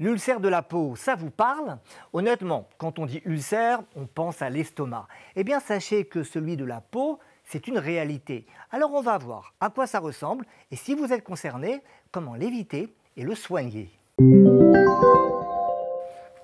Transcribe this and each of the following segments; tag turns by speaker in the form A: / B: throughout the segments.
A: L'ulcère de la peau, ça vous parle Honnêtement, quand on dit ulcère, on pense à l'estomac. Eh bien, sachez que celui de la peau, c'est une réalité. Alors on va voir à quoi ça ressemble et si vous êtes concerné, comment l'éviter et le soigner.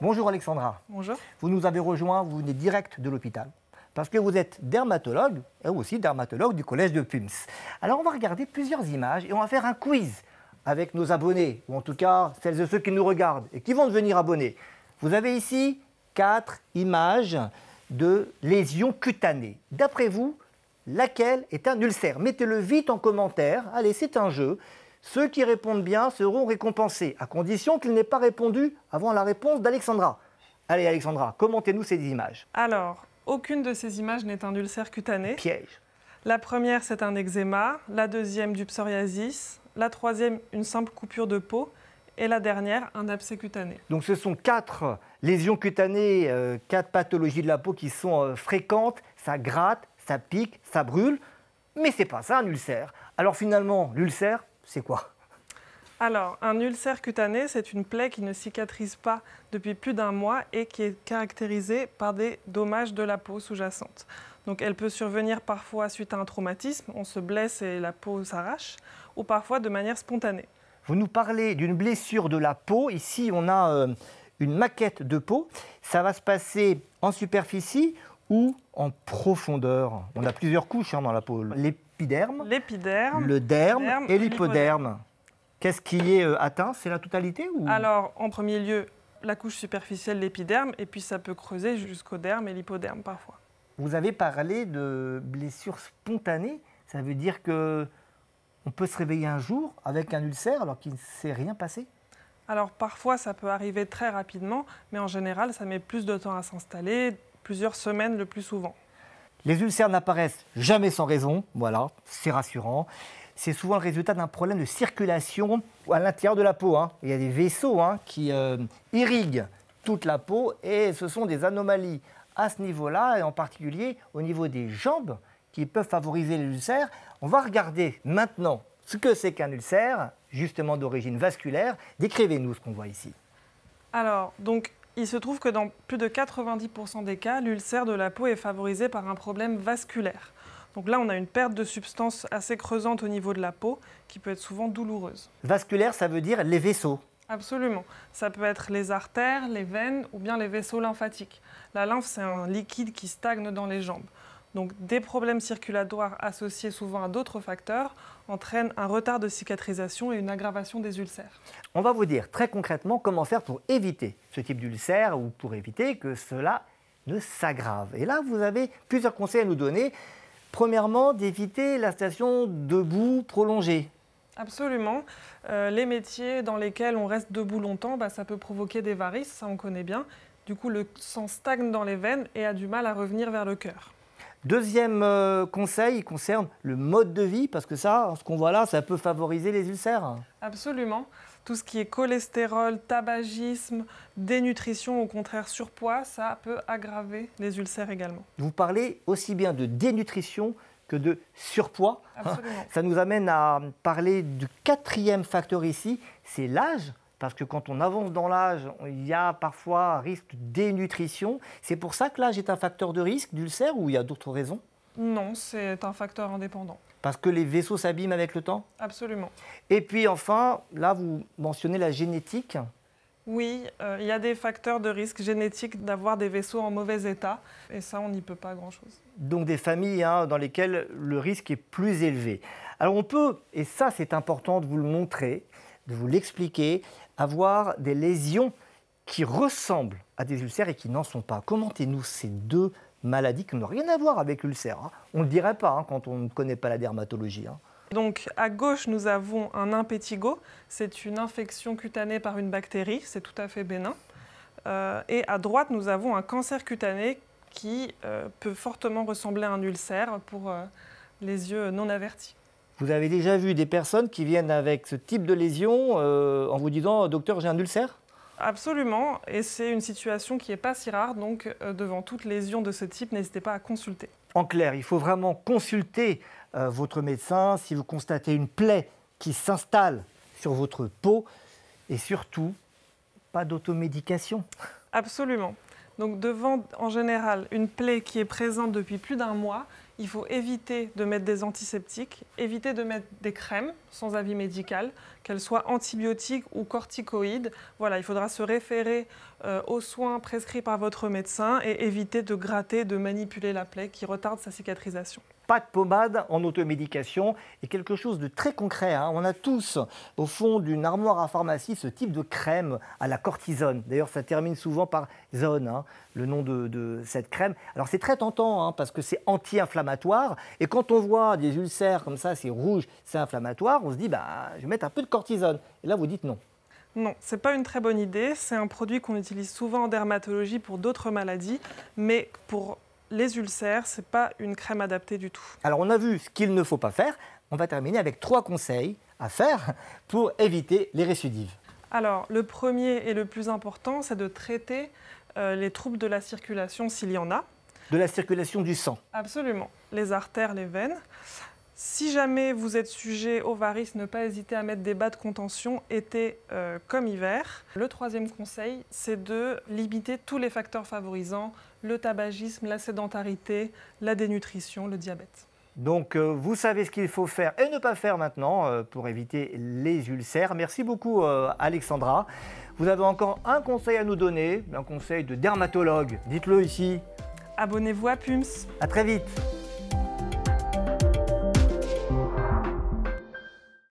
A: Bonjour Alexandra. Bonjour. Vous nous avez rejoint, vous venez direct de l'hôpital parce que vous êtes dermatologue et aussi dermatologue du collège de PUMS. Alors on va regarder plusieurs images et on va faire un quiz avec nos abonnés, ou en tout cas celles et ceux qui nous regardent et qui vont devenir abonnés. Vous avez ici quatre images de lésions cutanées. D'après vous, laquelle est un ulcère Mettez-le vite en commentaire. Allez, c'est un jeu. Ceux qui répondent bien seront récompensés, à condition qu'ils n'aient pas répondu avant la réponse d'Alexandra. Allez, Alexandra, commentez-nous ces images.
B: Alors, aucune de ces images n'est un ulcère cutané. Piège. La première, c'est un eczéma. La deuxième, du psoriasis la troisième une simple coupure de peau et la dernière un abcès
A: cutané. Donc ce sont quatre lésions cutanées, euh, quatre pathologies de la peau qui sont euh, fréquentes, ça gratte, ça pique, ça brûle, mais c'est pas ça un ulcère. Alors finalement, l'ulcère, c'est quoi
B: alors, un ulcère cutané, c'est une plaie qui ne cicatrise pas depuis plus d'un mois et qui est caractérisée par des dommages de la peau sous-jacente. Donc, elle peut survenir parfois suite à un traumatisme, on se blesse et la peau
A: s'arrache, ou parfois de manière spontanée. Vous nous parlez d'une blessure de la peau. Ici, on a euh, une maquette de peau. Ça va se passer en superficie ou en profondeur. On a plusieurs couches hein, dans la peau. L'épiderme,
B: l'épiderme, le derme et l'hypoderme.
A: Qu'est-ce qui est euh, atteint C'est la totalité ou... Alors,
B: en premier lieu, la couche superficielle, l'épiderme, et puis ça peut creuser jusqu'au derme et l'hypoderme parfois.
A: Vous avez parlé de blessures spontanées. Ça veut dire que on peut se réveiller un jour avec un ulcère alors qu'il ne s'est rien passé
B: Alors parfois ça peut arriver très rapidement, mais en général ça met plus de temps à s'installer, plusieurs semaines le plus
A: souvent. Les ulcères n'apparaissent jamais sans raison, voilà, c'est rassurant c'est souvent le résultat d'un problème de circulation à l'intérieur de la peau. Hein. Il y a des vaisseaux hein, qui euh, irriguent toute la peau et ce sont des anomalies à ce niveau-là, et en particulier au niveau des jambes, qui peuvent favoriser les ulcères. On va regarder maintenant ce que c'est qu'un ulcère, justement d'origine vasculaire. Décrivez-nous ce qu'on voit ici.
B: Alors, donc, il se trouve que dans plus de 90% des cas, l'ulcère de la peau est favorisé par un problème vasculaire. Donc là, on a une perte de substance assez creusante au niveau de la peau qui peut être souvent douloureuse.
A: Vasculaire, ça veut dire les vaisseaux
B: Absolument. Ça peut être les artères, les veines ou bien les vaisseaux lymphatiques. La lymphe, c'est un liquide qui stagne dans les jambes. Donc des problèmes circulatoires associés souvent à d'autres facteurs entraînent un retard de cicatrisation et une aggravation des ulcères.
A: On va vous dire très concrètement comment faire pour éviter ce type d'ulcère ou pour éviter que cela ne s'aggrave. Et là, vous avez plusieurs conseils à nous donner. Premièrement, d'éviter la station debout prolongée.
B: Absolument.
A: Euh, les métiers dans lesquels on reste debout longtemps, bah, ça peut
B: provoquer des varices, ça on connaît bien. Du coup, le sang stagne dans les veines et a du mal à revenir vers le cœur.
A: Deuxième euh, conseil concerne le mode de vie, parce que ça, ce qu'on voit là, ça peut favoriser les ulcères.
B: Absolument. Tout ce qui est cholestérol, tabagisme, dénutrition, au contraire surpoids, ça peut aggraver les ulcères également.
A: Vous parlez aussi bien de dénutrition que de surpoids. Absolument. Ça nous amène à parler du quatrième facteur ici, c'est l'âge. Parce que quand on avance dans l'âge, il y a parfois un risque de dénutrition. C'est pour ça que l'âge est un facteur de risque d'ulcère ou il y a d'autres raisons
B: Non, c'est un facteur indépendant.
A: Parce que les vaisseaux s'abîment avec le temps Absolument. Et puis enfin, là, vous mentionnez la génétique.
B: Oui, euh, il y a des facteurs de risque génétique d'avoir des vaisseaux en mauvais état, et ça, on n'y peut pas grand-chose.
A: Donc des familles hein, dans lesquelles le risque est plus élevé. Alors on peut, et ça c'est important de vous le montrer, de vous l'expliquer, avoir des lésions qui ressemblent à des ulcères et qui n'en sont pas. Commentez-nous ces deux maladies qui n'ont rien à voir avec l'ulcère. Hein. On ne le dirait pas hein, quand on ne connaît pas la dermatologie. Hein.
B: Donc à gauche, nous avons un impétigo. C'est une infection cutanée par une bactérie. C'est tout à fait bénin. Euh, et à droite, nous avons un cancer cutané qui euh, peut fortement ressembler à un ulcère pour euh, les yeux non avertis.
A: Vous avez déjà vu des personnes qui viennent avec ce type de lésion euh, en vous disant Docteur, j'ai un ulcère
B: Absolument, et c'est une situation qui n'est pas si rare, donc euh, devant toute lésion de ce type, n'hésitez
A: pas à consulter. En clair, il faut vraiment consulter euh, votre médecin si vous constatez une plaie qui s'installe sur votre peau, et surtout, pas d'automédication.
B: Absolument. Donc devant en général une plaie qui est présente depuis plus d'un mois, il faut éviter de mettre des antiseptiques, éviter de mettre des crèmes sans avis médical, qu'elles soient antibiotiques ou corticoïdes. Voilà, il faudra se référer euh, aux soins prescrits par votre médecin et éviter de gratter, de manipuler
A: la plaie qui retarde sa cicatrisation pas de pommade en automédication et quelque chose de très concret. Hein. On a tous au fond d'une armoire à pharmacie ce type de crème à la cortisone. D'ailleurs, ça termine souvent par zone, hein, le nom de, cette crème. Alors c'est très tentant hein, parce que c'est anti-inflammatoire et quand on voit des ulcères comme ça, c'est rouge, c'est inflammatoire, on se dit bah je vais mettre un peu de cortisone. Et là vous dites non.
B: Non, ce n'est pas une très bonne idée. C'est un produit qu'on utilise souvent en dermatologie pour d'autres maladies, mais pour les
A: ulcères, c'est pas une crème adaptée du tout. Alors on a vu ce qu'il ne faut pas faire. On va terminer avec trois conseils à faire pour éviter les récidives. Alors le premier et le
B: plus important, c'est de traiter euh, les troubles de la circulation s'il y en a.
A: De la circulation du sang.
B: Absolument. Les artères, les veines. Si jamais vous êtes sujet aux varices, ne pas hésiter à mettre des bas de contention été euh, comme hiver. Le troisième conseil, c'est de limiter tous les facteurs favorisants, le tabagisme, la sédentarité, la dénutrition, le diabète.
A: Donc euh, vous savez ce qu'il faut faire et ne pas faire maintenant euh, pour éviter les ulcères. Merci beaucoup Alexandra. Vous avez encore un conseil à nous donner, un conseil de dermatologue. Dites-le ici. Abonnez-vous à PUMS. À très vite.